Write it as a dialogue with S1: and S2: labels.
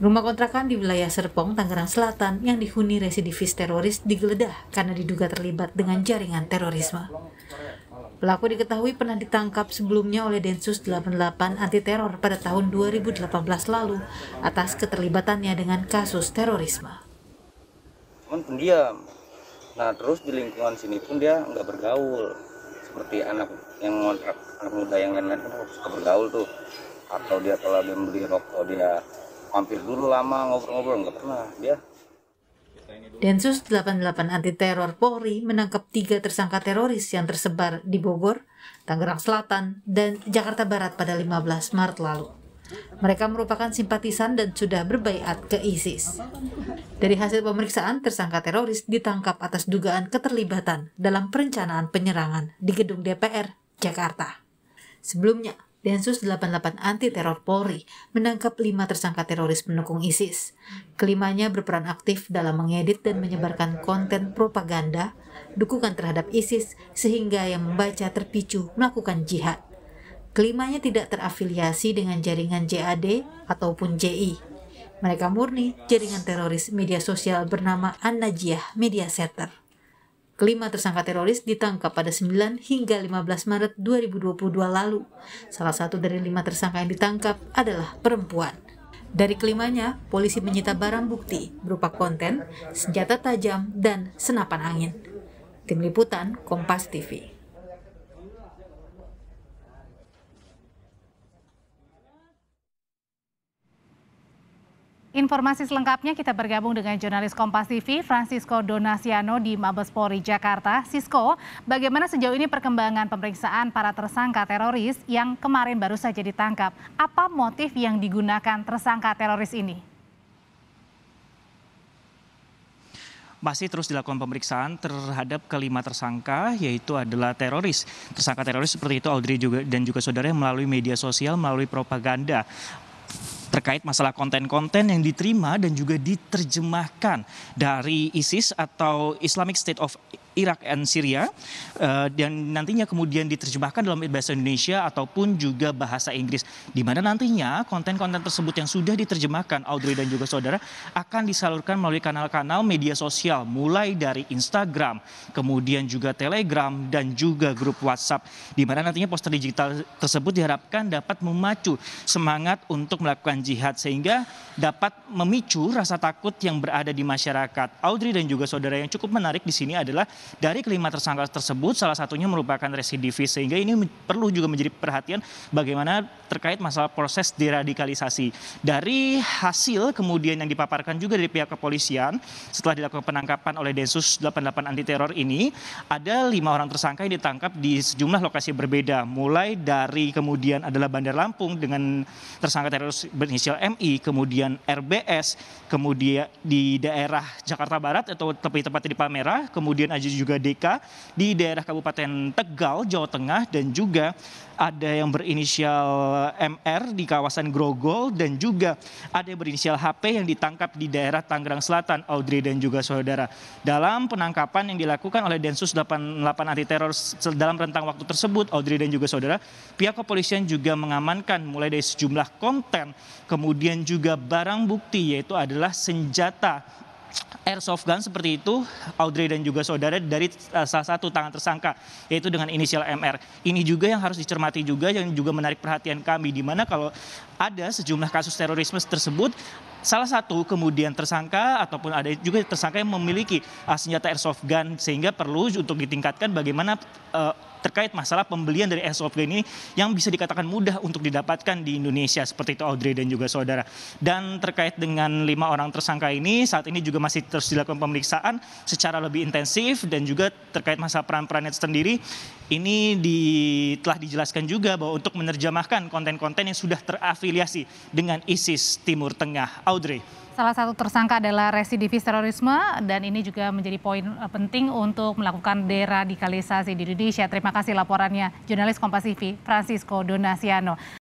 S1: Rumah kontrakan di wilayah Serpong, Tangerang Selatan yang dihuni residivis teroris digeledah karena diduga terlibat dengan jaringan terorisme. Pelaku diketahui pernah ditangkap sebelumnya oleh Densus 88 anti teror pada tahun 2018 lalu atas keterlibatannya dengan kasus terorisme.
S2: Cuman pendiam. Nah terus di lingkungan sini pun dia nggak bergaul seperti anak yang ngontrak anak muda yang lain-lain kan harus bergaul tuh atau dia kalau dia beli rokok dia mampir dulu lama ngobrol-ngobrol nggak pernah dia
S1: Densus 88 anti teror Polri menangkap tiga tersangka teroris yang tersebar di Bogor, Tangerang Selatan, dan Jakarta Barat pada 15 Maret lalu. Mereka merupakan simpatisan dan sudah berbaiat ke ISIS. Dari hasil pemeriksaan, tersangka teroris ditangkap atas dugaan keterlibatan dalam perencanaan penyerangan di gedung DPR Jakarta. Sebelumnya, Densus 88 Anti Teror Polri menangkap lima tersangka teroris pendukung ISIS. Kelimanya berperan aktif dalam mengedit dan menyebarkan konten propaganda, dukungan terhadap ISIS, sehingga yang membaca terpicu melakukan jihad. Kelimanya tidak terafiliasi dengan jaringan JAD ataupun JI. Mereka murni jaringan teroris media sosial bernama an Media Center. Kelima tersangka teroris ditangkap pada 9 hingga 15 Maret 2022 lalu. Salah satu dari lima tersangka yang ditangkap adalah perempuan. Dari kelimanya, polisi menyita barang bukti berupa konten, senjata tajam, dan senapan angin. Tim Liputan Kompas TV
S3: Informasi selengkapnya kita bergabung dengan jurnalis Kompas TV Francisco Donasiano di Mabes Polri Jakarta. Sisko, bagaimana sejauh ini perkembangan pemeriksaan para tersangka teroris yang kemarin baru saja ditangkap? Apa motif yang digunakan tersangka teroris ini?
S2: masih terus dilakukan pemeriksaan terhadap kelima tersangka yaitu adalah teroris. Tersangka teroris seperti itu Audrey juga dan juga saudara melalui media sosial melalui propaganda terkait masalah konten-konten yang diterima dan juga diterjemahkan dari ISIS atau Islamic State of Irak dan Syria eh, dan nantinya kemudian diterjemahkan dalam bahasa Indonesia ataupun juga bahasa Inggris di mana nantinya konten-konten tersebut yang sudah diterjemahkan Audrey dan juga saudara akan disalurkan melalui kanal-kanal media sosial mulai dari Instagram, kemudian juga Telegram dan juga grup WhatsApp di mana nantinya poster digital tersebut diharapkan dapat memacu semangat untuk melakukan jihad sehingga dapat memicu rasa takut yang berada di masyarakat. Audrey dan juga saudara yang cukup menarik di sini adalah dari kelima tersangka tersebut salah satunya merupakan residivis sehingga ini perlu juga menjadi perhatian bagaimana terkait masalah proses deradikalisasi. Dari hasil kemudian yang dipaparkan juga dari pihak kepolisian setelah dilakukan penangkapan oleh Densus 88 anti teror ini ada lima orang tersangka yang ditangkap di sejumlah lokasi berbeda mulai dari kemudian adalah Bandar Lampung dengan tersangka teroris berinisial MI, kemudian RBS, kemudian di daerah Jakarta Barat atau tepi tepat di Palmerah, kemudian juga DK di daerah Kabupaten Tegal, Jawa Tengah dan juga ada yang berinisial MR di kawasan Grogol dan juga ada yang berinisial HP yang ditangkap di daerah Tangerang Selatan, Audrey dan juga saudara. Dalam penangkapan yang dilakukan oleh Densus 88 anti teror dalam rentang waktu tersebut, Audrey dan juga saudara, pihak kepolisian juga mengamankan mulai dari sejumlah konten, kemudian juga barang bukti yaitu adalah senjata airsoft gun seperti itu Audrey dan juga saudara dari eh, salah satu tangan tersangka yaitu dengan inisial MR. Ini juga yang harus dicermati juga yang juga menarik perhatian kami di mana kalau ada sejumlah kasus terorisme tersebut salah satu kemudian tersangka ataupun ada juga tersangka yang memiliki eh, senjata airsoft gun sehingga perlu untuk ditingkatkan bagaimana uh, terkait masalah pembelian dari SOP ini yang bisa dikatakan mudah untuk didapatkan di Indonesia seperti itu Audrey dan juga saudara. Dan terkait dengan lima orang tersangka ini saat ini juga masih terus dilakukan pemeriksaan secara lebih intensif dan juga terkait masalah peran-perannya sendiri ini di, telah dijelaskan juga bahwa untuk menerjemahkan konten-konten yang sudah terafiliasi dengan ISIS Timur Tengah. Audrey
S3: salah satu tersangka adalah residivis terorisme dan ini juga menjadi poin eh, penting untuk melakukan deradikalisasi di Indonesia. Terima kasih laporannya jurnalis Kompas TV Francisco Donasiano.